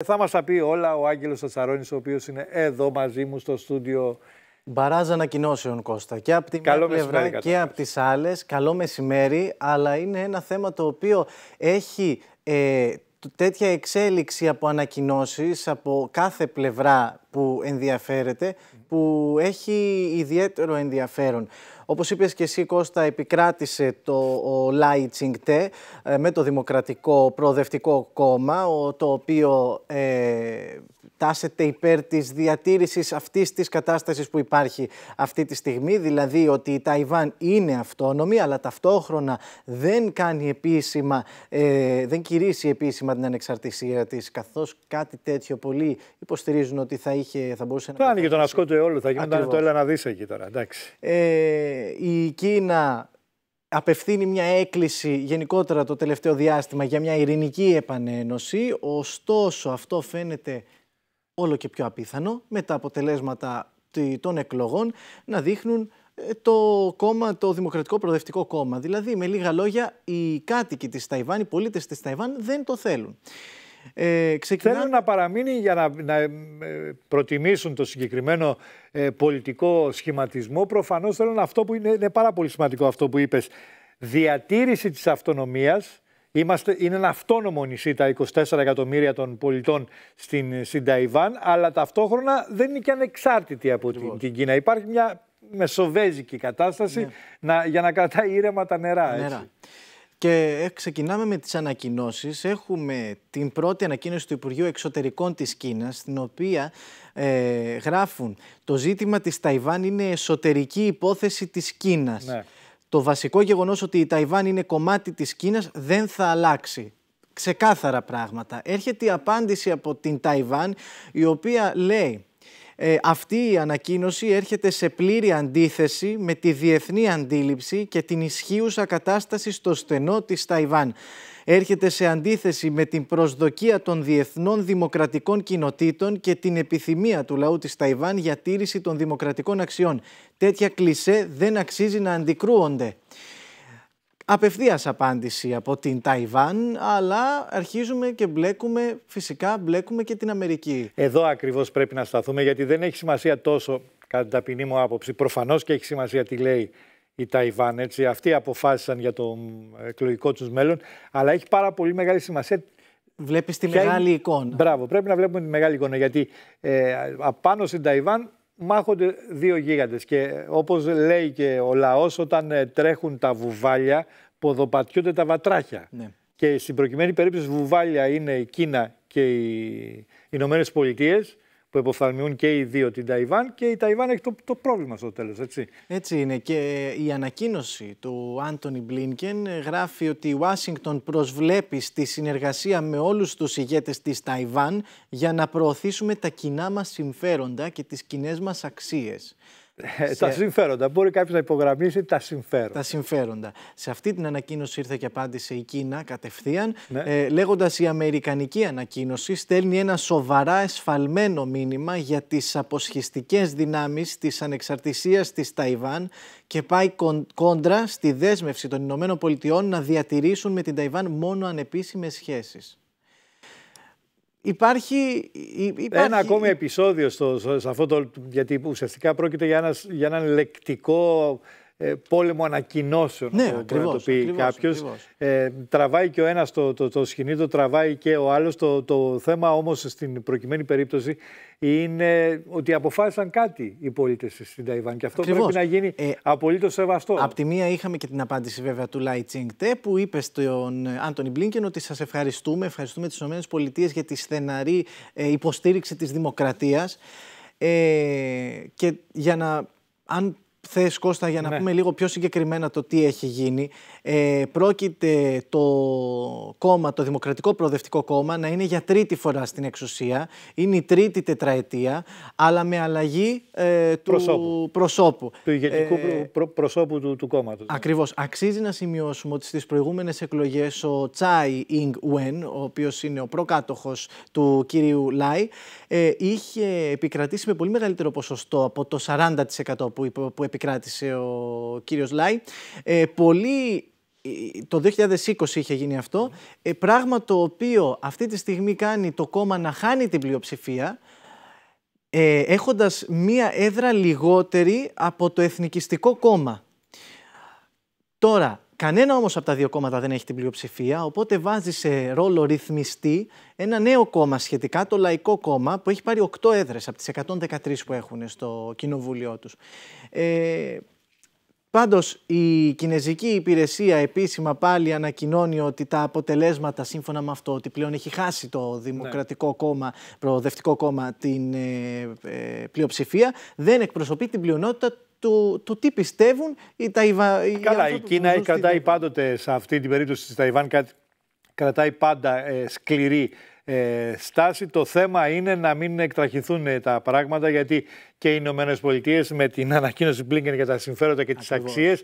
Ε, θα μας τα πει όλα ο Άγγελος Τσαρώνης, ο οποίος είναι εδώ μαζί μου στο στούντιο. Μπαράζ ανακοινώσεων, Κώστα. Και από τη μία πλευρά και από τις άλλες. Καλό μεσημέρι, αλλά είναι ένα θέμα το οποίο έχει ε, τέτοια εξέλιξη από ανακοινώσεις από κάθε πλευρά που ενδιαφέρεται που έχει ιδιαίτερο ενδιαφέρον. Όπως είπες και εσύ Κώστα, επικράτησε το Λάι ε, με το Δημοκρατικό Προοδευτικό Κόμμα, το οποίο ε, τάσετε υπέρ της διατήρησης αυτής της κατάστασης που υπάρχει αυτή τη στιγμή, δηλαδή ότι η Ταϊβάν είναι αυτόνομη, αλλά ταυτόχρονα δεν κάνει επίσημα, ε, δεν κηρύσσει επίσημα την ανεξαρτησία της, καθώς κάτι τέτοιο πολλοί υποστηρίζουν ότι θα, είχε, θα μπορούσε να... Άνοιγε τον ασκό του αιώλου, θα γίνονταν το έλα να δεις εκεί τώρα, εντάξει. Ε, η Κίνα απευθύνει μια έκκληση γενικότερα το τελευταίο διάστημα για μια ειρηνική επανένωση, ωστόσο αυτό φαίνεται όλο και πιο απίθανο με τα αποτελέσματα των εκλογών να δείχνουν ε, το κόμμα, το Δημοκρατικό Προοδευτικό Κόμμα. Δηλαδή, με λίγα λόγια, οι κάτοικοι της Ταϊβάν, οι πολίτες της Ταϊβάν δεν το θέλουν. Ε, Θέλουν να παραμείνει για να, να ε, προτιμήσουν το συγκεκριμένο ε, πολιτικό σχηματισμό. Προφανώς θέλουν αυτό που είναι, είναι πάρα πολύ σημαντικό αυτό που είπες. Διατήρηση της αυτονομίας Είμαστε, είναι ένα αυτόνομο νησί τα 24 εκατομμύρια των πολιτών στην, στην Ταϊβάν, αλλά ταυτόχρονα δεν είναι και ανεξάρτητη από την, την Κίνα. Υπάρχει μια μεσοβέζικη κατάσταση ναι. να, για να κρατάει ήρεμα τα νερά. Και ε, ξεκινάμε με τις ανακοινώσεις. Έχουμε την πρώτη ανακοίνωση του Υπουργείου Εξωτερικών της Κίνας, στην οποία ε, γράφουν «Το ζήτημα της Ταϊβάν είναι εσωτερική υπόθεση της Κίνας». Ναι το βασικό γεγονός ότι η Ταϊβάν είναι κομμάτι της Κίνας δεν θα αλλάξει. Ξεκάθαρα πράγματα. Έρχεται η απάντηση από την Ταϊβάν η οποία λέει ε, αυτή η ανακοίνωση έρχεται σε πλήρη αντίθεση με τη διεθνή αντίληψη και την ισχύουσα κατάσταση στο στενό της Ταϊβάν. Έρχεται σε αντίθεση με την προσδοκία των διεθνών δημοκρατικών κοινοτήτων και την επιθυμία του λαού της Ταϊβάν για τήρηση των δημοκρατικών αξιών. Τέτοια κλισέ δεν αξίζει να αντικρούονται. Απευθείας απάντηση από την Ταϊβάν, αλλά αρχίζουμε και μπλέκουμε, φυσικά μπλέκουμε και την Αμερική. Εδώ ακριβώς πρέπει να σταθούμε, γιατί δεν έχει σημασία τόσο, κατά την ταπεινή μου άποψη, προφανώς και έχει σημασία τι λέει η Ταϊβάν, έτσι. Αυτοί αποφάσισαν για το εκλογικό τους μέλλον, αλλά έχει πάρα πολύ μεγάλη σημασία Βλέπεις τη μεγάλη εικόνα. Μπράβο, πρέπει να βλέπουμε τη μεγάλη εικόνα. Γιατί ε, απάνω στην Ταϊβάν μάχονται δύο γίγαντες και όπως λέει και ο λαός όταν ε, τρέχουν τα βουβάλια ποδοπατιούνται τα βατράχια. Ναι. Και στην προκειμένη περίπτωση βουβάλια είναι η Κίνα και οι Ηνωμένες Πολιτείες που υποφθαλμιούν και οι δύο την Ταϊβάν και η Ταϊβάν έχει το, το πρόβλημα στο τέλος, έτσι. Έτσι είναι και η ανακοίνωση του Άντωνι Μπλίνκεν γράφει ότι η Ουάσιγκτον προσβλέπει στη συνεργασία με όλους τους ηγέτες της Ταϊβάν για να προωθήσουμε τα κοινά μας συμφέροντα και τις κοινές μας αξίες. Ε, τα συμφέροντα. Μπορεί κάποιος να υπογραμμίσει τα συμφέροντα. Τα συμφέροντα. Σε αυτή την ανακοίνωση ήρθε και απάντησε η Κίνα κατευθείαν, ναι. Ε, λέγοντας η Αμερικανική ανακοίνωση στέλνει ένα σοβαρά εσφαλμένο μήνυμα για τις αποσχιστικές δυνάμεις της ανεξαρτησίας της Ταϊβάν και πάει κόντρα στη δέσμευση των ΗΠΑ να διατηρήσουν με την Ταϊβάν μόνο ανεπίσημες σχέσεις. Υπάρχει, υπάρχει, Ένα ακόμη επεισόδιο στο, σε αυτό το. Γιατί ουσιαστικά πρόκειται για, ένας, για έναν λεκτικό ε, πόλεμο ανακοινώσεων, ναι, που ακριβώς, να το πει κάποιο. Ε, τραβάει και ο ένας το, το, το το τραβάει και ο άλλος. Το, το θέμα όμως στην προκειμένη περίπτωση είναι ότι αποφάσισαν κάτι οι πολίτες στην Ταϊβάν. Και αυτό ακριβώς. πρέπει να γίνει ε, απολύτως σεβαστό. Απ' τη μία είχαμε και την απάντηση βέβαια του Λάι Τε που είπε στον Άντωνι Μπλίνκεν ότι σας ευχαριστούμε, ευχαριστούμε τις ΗΠΑ για τη στεναρή ε, υποστήριξη της δημοκρατίας. Ε, και για να, αν χθε, Κώστα, για να ναι. πούμε λίγο πιο συγκεκριμένα το τι έχει γίνει. Ε, πρόκειται το κόμμα, το Δημοκρατικό Προοδευτικό Κόμμα, να είναι για τρίτη φορά στην εξουσία. Είναι η τρίτη τετραετία, αλλά με αλλαγή ε, του προσώπου. προσώπου. Του ηγετικού ε, προσώπου του, του κόμματος. Ακριβώς. Αξίζει να σημειώσουμε ότι στις προηγούμενες εκλογές ο Τσάι Ινγκ Ουέν, ο οποίος είναι ο προκάτοχος του κυρίου Λάι, ε, είχε επικρατήσει με πολύ μεγαλύτερο ποσοστό από το 40% που, που επικράτησε ο κύριος Λάι. Ε, πολύ ε, το 2020 είχε γίνει αυτό, ε, πράγμα το οποίο αυτή τη στιγμή κάνει το κόμμα να χάνει την πλειοψηφία, ε, έχοντας μία έδρα λιγότερη από το Εθνικιστικό Κόμμα. Τώρα, Κανένα όμως από τα δύο κόμματα δεν έχει την πλειοψηφία, οπότε βάζει σε ρόλο ρυθμιστή ένα νέο κόμμα σχετικά, το Λαϊκό Κόμμα, που έχει πάρει 8 έδρες από τις 113 που έχουν στο κοινοβούλιο τους. Ε, Πάντως η Κινέζικη Υπηρεσία επίσημα πάλι ανακοινώνει ότι τα αποτελέσματα σύμφωνα με αυτό ότι πλέον έχει χάσει το ναι. Δημοκρατικό Κόμμα, Προοδευτικό Κόμμα την ε, ε, πλειοψηφία δεν εκπροσωπεί την πλειονότητα του, του τι πιστεύουν οι Ταϊβάν. Καλά, η Κίνα κρατάει πάντοτε σε αυτή την περίπτωση της Ταϊβάν κρατάει πάντα ε, σκληρή ε, στάση. Το θέμα είναι να μην εκτραχυθούν ε, τα πράγματα γιατί και οι Ηνωμένες Πολιτείες με την ανακοίνωση Blinken για τα συμφέροντα και τις αξίε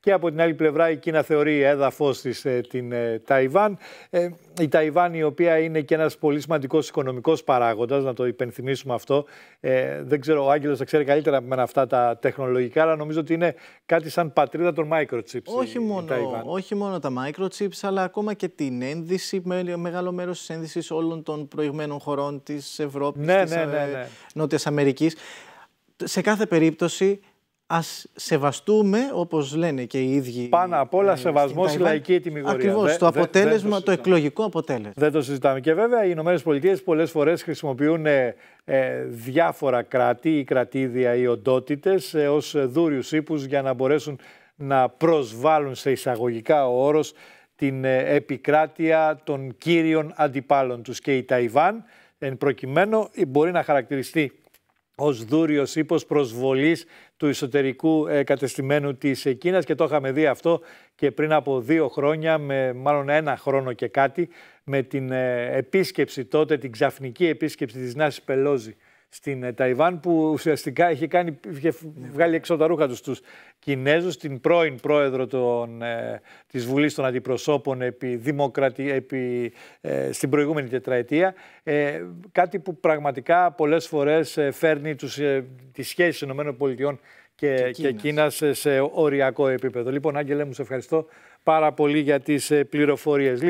και από την άλλη πλευρά η Κίνα θεωρεί έδαφος της ε, την ε, Ταϊβάν. Ε, η Ταϊβάν η οποία είναι και ένας πολύ σημαντικός οικονομικός παράγοντας, να το υπενθυμίσουμε αυτό. Δεν ξέρω, ο Άγγελος θα ξέρει καλύτερα από αυτά τα τεχνολογικά, αλλά νομίζω ότι είναι κάτι σαν πατρίδα των microchips όχι η, μόνο, η Ταϊβάν. Όχι μόνο τα microchips, αλλά ακόμα και την ένδυση, μεγάλο μέρος της ένδυσης όλων των προηγμένων χωρών της Ευρώπης, ναι, της ναι, ναι, ναι. Νότιας Αμερικής. Σε κάθε περίπτωση Ας σεβαστούμε, όπως λένε και οι ίδιοι. Πάνω απ' όλα, ε, σεβασμό στη λαϊκή τιμηγορία. Ακριβώ. Το αποτέλεσμα, δε, το, εκλογικό αποτέλεσμα. Δεν το συζητάμε. Και βέβαια, οι ΗΠΑ πολλές φορές χρησιμοποιούν ε, ε, διάφορα κράτη ή κρατήδια ή οντότητες ε, ως δούριους ύπους για να μπορέσουν να προσβάλλουν σε εισαγωγικά ο όρος την ε, επικράτεια των κύριων αντιπάλων τους. και η Ταϊβάν εν προκειμένου μπορεί να χαρακτηριστεί ως δούριος ύπος προσβολής του εσωτερικού ε, κατεστημένου της Κίνας και το είχαμε δει αυτό και πριν από δύο χρόνια, με, μάλλον ένα χρόνο και κάτι, με την ε, επίσκεψη τότε, την ξαφνική επίσκεψη της Νάσης Πελόζη στην ε, Ταϊβάν που ουσιαστικά είχε, κάνει, βγάλει έξω τα ρούχα τους τους Κινέζους, την πρώην πρόεδρο των, ε, της Βουλής των Αντιπροσώπων επί επί, ε, στην προηγούμενη τετραετία. Ε, κάτι που πραγματικά πολλές φορές φέρνει τους, ε, τις σχέσεις ΗΠΑ και, και, και Κίνας σε, σε οριακό επίπεδο. Λοιπόν, Άγγελέ μου, σε ευχαριστώ πάρα πολύ για τις πληροφορίες.